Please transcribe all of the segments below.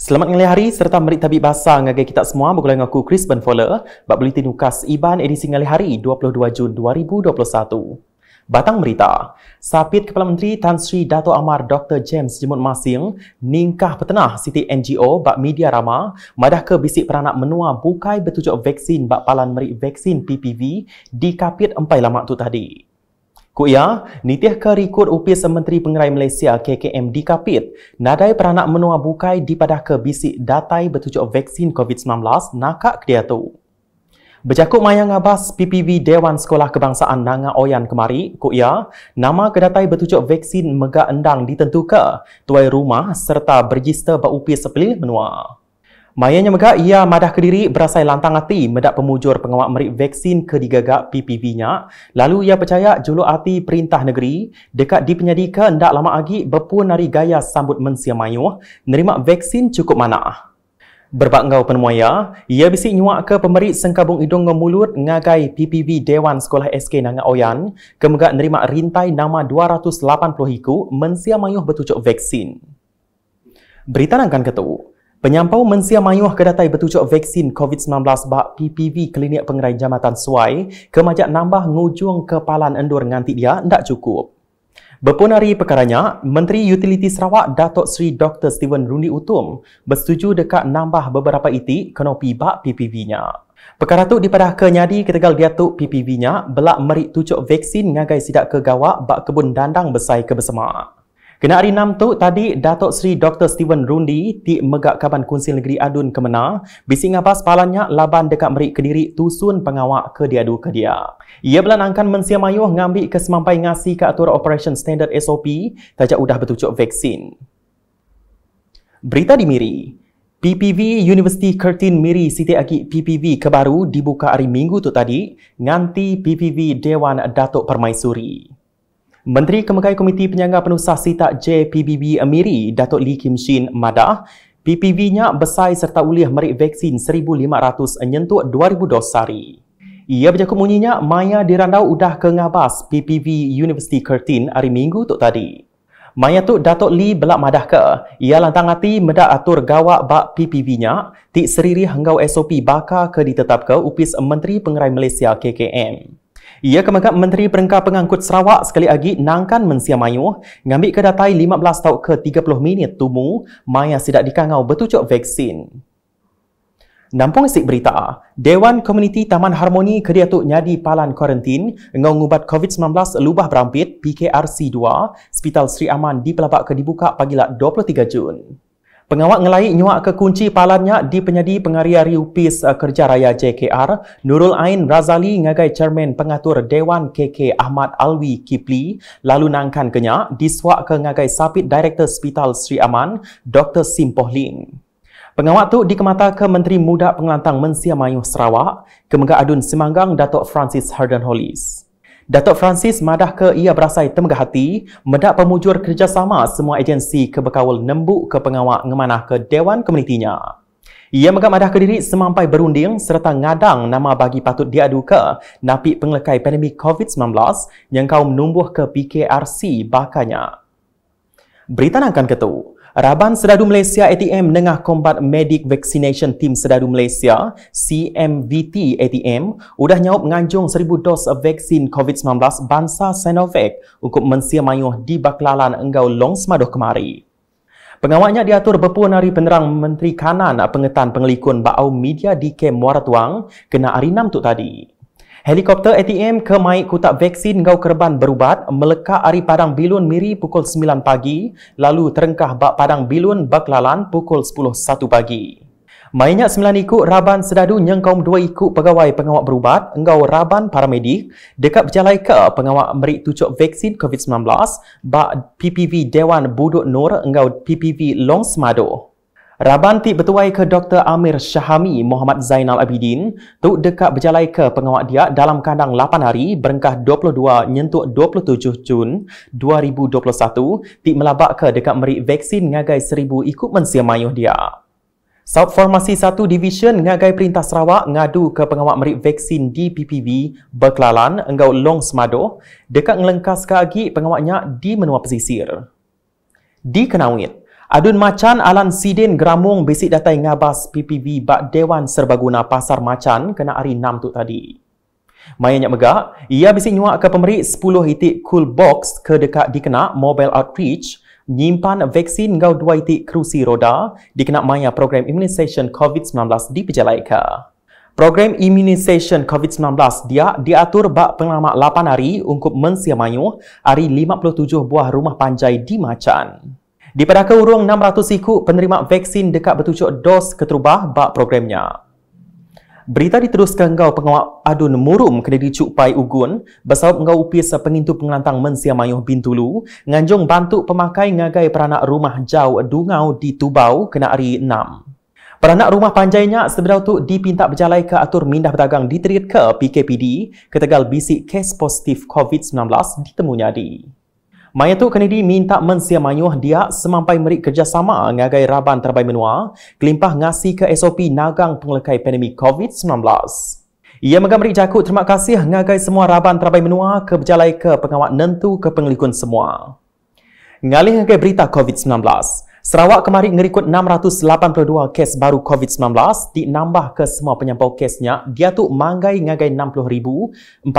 Selamat ngelih hari serta merit tabik basah ngagai kita semua berkulai aku Chris Benfola buat bulletin nukas Iban edisi ngelih hari 22 Jun 2021. Batang Berita, Sapit Kepala Menteri Tan Sri Dato' Amar Dr. James Jemut Masing ningkah petenah Siti NGO bak media rama madah ke bisik peranak menua bukai bertujuk vaksin bak palan merit vaksin PPV di kapit empai lamak tu tadi. Kuk ya, nitiah ke rekod upis Menteri Pengerai Malaysia KKM di Kapit, nadai peranak menua bukai dipadah ke bisik datai bertujuk vaksin COVID-19 nakak kedia tu. Bercakup Maya Ngabas PPV Dewan Sekolah Kebangsaan Nanga Oyan kemari, kuk ya, nama kedatai bertujuk vaksin Mega Endang ditentu tuai rumah serta berjista berupis sepilih menua. Mayanya megak ia madah kediri berasai lantang hati medak pemujur pengawak merik vaksin ke digagak PPV-nya. Lalu ia percaya julu hati perintah negeri dekat dipenyadika ndak lama lagi bepun dari gaya sambut mensia mayuh nerima vaksin cukup mana. Berbak ngau penemuaya, ia bisi nyuak ke pemerik sengkabung hidung ngemulut ngagai PPV Dewan Sekolah SK Nangak Oyan kemegak nerima rintai nama 280 iku mensia mayuh bertucuk vaksin. Berita nangkan ketuk. Penyampau Mensia Mayuh kedatai bertujuk vaksin COVID-19 bak PPV Klinik Pengerai Jamatan Suai kemajak nambah ngujung kepalan endur nganti dia tidak cukup. Berpun hari perkaranya, Menteri Utiliti Sarawak Datuk Sri Dr. Steven Rundi Utum bersetuju dekat nambah beberapa itik kenopi bak PPV-nya. Perkara tu dipadah ke nyadi ketegal dia tu PPV-nya belak merik tujuk vaksin ngagai sidak ke gawak bak kebun dandang besai ke bersemak. Kena hari enam tu tadi Datuk Seri Dr. Steven Rundi di megak kaban kunsil negeri adun kemena bising apa sepalanya? laban dekat merik kediri tusun pengawak ke diadu ke dia. Ia belan angkan mensia mayuh ngambil kesemampai ngasih ke atur operation standard SOP tajak udah bertucuk vaksin. Berita di Miri. PPV University Curtin Miri Siti Aki PPV kebaru dibuka hari Minggu tu tadi nganti PPV Dewan Datuk Permaisuri. Menteri Kemegai Komiti Penyangga Penuh Sah Sita JPBB Amiri, Datuk Lee Kim Shin Madah, PPV-nya besar serta ulih merik vaksin 1,500 nyentuk 2,000 dos sari. Ia berjaku munyinya, Maya dirandau udah ke ngabas PPV University Curtin hari Minggu tu tadi. Maya tu Datuk Lee belak madah ke. Ia lantang hati medak atur gawak bak PPV-nya, tik seriri hanggau SOP baka ke ditetap ke upis Menteri Pengerai Malaysia KKM. Ia kemengkap Menteri Perengkap Pengangkut Sarawak sekali lagi nangkan mensia mayu, ngambil ke datai 15 tahun ke 30 minit tumu, maya sidak dikangau bertucuk vaksin. Nampung sik berita, Dewan Komuniti Taman Harmoni kedia tu nyadi palan karantin ngau ngubat COVID-19 lubah berampit PKRC2, Spital Sri Aman di pelabak kedibuka pagi lak 23 Jun. Pengawal ngelai nyuak ke kunci palannya di penyedi pengaria riupis eh, kerja raya JKR, Nurul Ain Razali ngagai cermin pengatur Dewan KK Ahmad Alwi Kipli, lalu nangkan kenya disuak ke ngagai sapit Direktur Spital Sri Aman, Dr. Simpoh Lin. Pengawal tu dikemata ke Menteri Muda Pengelantang Mensia Mayuh Sarawak, kemegah adun Simanggang Datuk Francis Harden Hollis. Datuk Francis madah ke ia berasai temgah hati medak pemujur kerjasama semua agensi kebekawal nembu nembuk ke pengawak ngemanah ke Dewan Komunitinya. Ia megak madah ke diri semampai berunding serta ngadang nama bagi patut diadu ke napi pengelekai pandemik COVID-19 yang kaum menumbuh ke PKRC bakanya. Berita nangkan ketua. Raban Sedadu Malaysia ATM Nengah Combat Medic Vaccination Team Sedadu Malaysia CMVT ATM udah nyaup nganjung 1000 dos vaksin COVID-19 bansa Sinovac untuk mensia mayuh di Baklalan Enggau Long Semadoh kemari. Pengawalnya diatur berpun hari penerang Menteri Kanan Pengetan Pengelikun Baau Media di Muara Tuang kena hari 6 tu tadi. Helikopter ATM ke Maik Kutab Vaksin Gau Kerban berubat, melekak Ari Padang Bilun Miri pukul 9 pagi, lalu terengkah Bak Padang Bilun Baklalan pukul 10.01 pagi. Mainnya 9 ikut Raban Sedadu yang kaum 2 ikut pegawai pengawal berubat engkau Raban Paramedik dekat berjalan ke pengawal merik tucuk vaksin COVID-19 bak PPV Dewan Budut Nur engkau PPV Long Semadu. Rabanti bertuai ke Dr. Amir Syahami Muhammad Zainal Abidin tu dekat berjalai ke pengawak dia dalam kandang 8 hari berengkah 22 nyentuk 27 Jun 2021 ti melabak ke dekat merik vaksin ngagai 1000 ikut mensia mayuh dia. South formasi satu Division ngagai perintah Sarawak ngadu ke pengawak merik vaksin DPPV berkelalan engkau Long Semado dekat ngelengkas ke agi pengawaknya di menua pesisir. Di Kenawit, Adun Macan Alan Sidin Geramung Besik Datai Ngabas PPB Bak Dewan Serbaguna Pasar Macan kena hari 6 tu tadi. Mayanya megak, ia bisik nyuak ke pemerik 10 hitik cool box ke dekat dikenak mobile outreach nyimpan vaksin ngau 2 hitik kerusi roda dikenak maya program immunisation COVID-19 di Pejalaika. Program immunisation COVID-19 dia diatur bak pengelama 8 hari untuk mensiamayuh hari 57 buah rumah panjai di Macan. Di pedaka urung 600 ikut penerima vaksin dekat bertucuk dos keterubah bak programnya. Berita diteruskan engkau pengawal adun murum kena dicupai ugun bersawab engkau upis sepengintu pengelantang mensia mayuh bintulu nganjung bantu pemakai ngagai peranak rumah jauh dungau di Tubau kena hari 6. Peranak rumah panjainya sebenarnya tu dipintak berjalan ke atur mindah berdagang diterit ke PKPD ketegal bisik kes positif COVID-19 ditemunya di. Maya Tok Kennedy minta Mensia Manyuh dia semampai merik kerjasama ngagai raban terbaik menua, kelimpah ngasih ke SOP nagang pengelakai pandemik COVID-19. Ia megamri jaku terima kasih ngagai semua raban terbaik menua ke berjalai ke pengawat nentu ke penglikun semua. Ngalih ngagai berita COVID-19. Sarawak kemari ngerikut 682 kes baru COVID-19 ditambah ke semua penyampau kesnya dia tu manggai ngagai 60,482.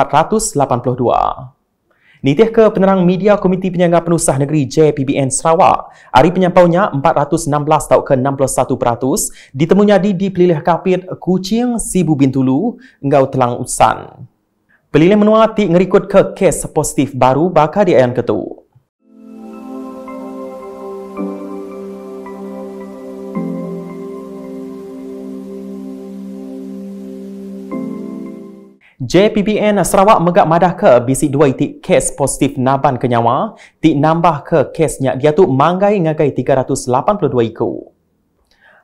Nitih ke penerang media Komiti Penyangga Penusah Negeri JPBN Sarawak, hari penyampaunya 416 tau ke 61% peratus, ditemunya di di pelilih kapit Kucing Sibu Bintulu, Ngau Telang Usan. Pelilih menua ti ngerikut ke kes positif baru bakal diayang Ayan Ketua. JPPN Sarawak megak madah ke bisi dua itik kes positif naban kenyawa, ti nambah ke kesnya dia tu mangai ngagai 382 iku.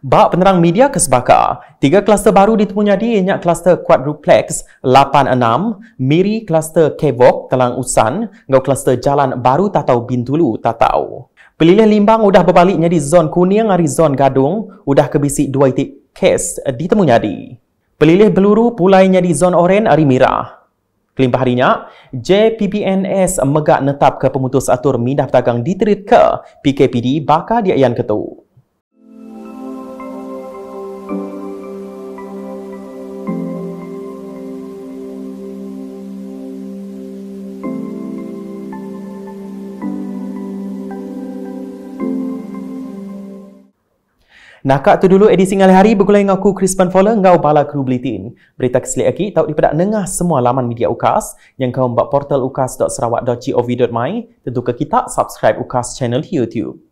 Bak penerang media kesbaka tiga kluster baru ditemunya di nya kluster quadruplex 86, miri kluster kebok telang usan, ngau kluster jalan baru tatau bintulu tatau. Pelilih limbang udah berbaliknya di zon kuning hari zon gadung, udah ke bisi dua itik kes ditemunya di. Pelilih beluru pulai nyadi zon oren hari Mira. Kelimpah harinya, JPPNS megak netap ke pemutus atur minah pedagang diterit ke PKPD bakal diayan ketua. Nakak tu dulu edisi ngali hari begulai dengan aku Crispan Fowler ngau bala kru bulletin. Berita keselik lagi tau daripada nengah semua laman media UKAS yang kau membuat portal ukas.sarawak.gov.my tentu ke kita subscribe UKAS channel YouTube.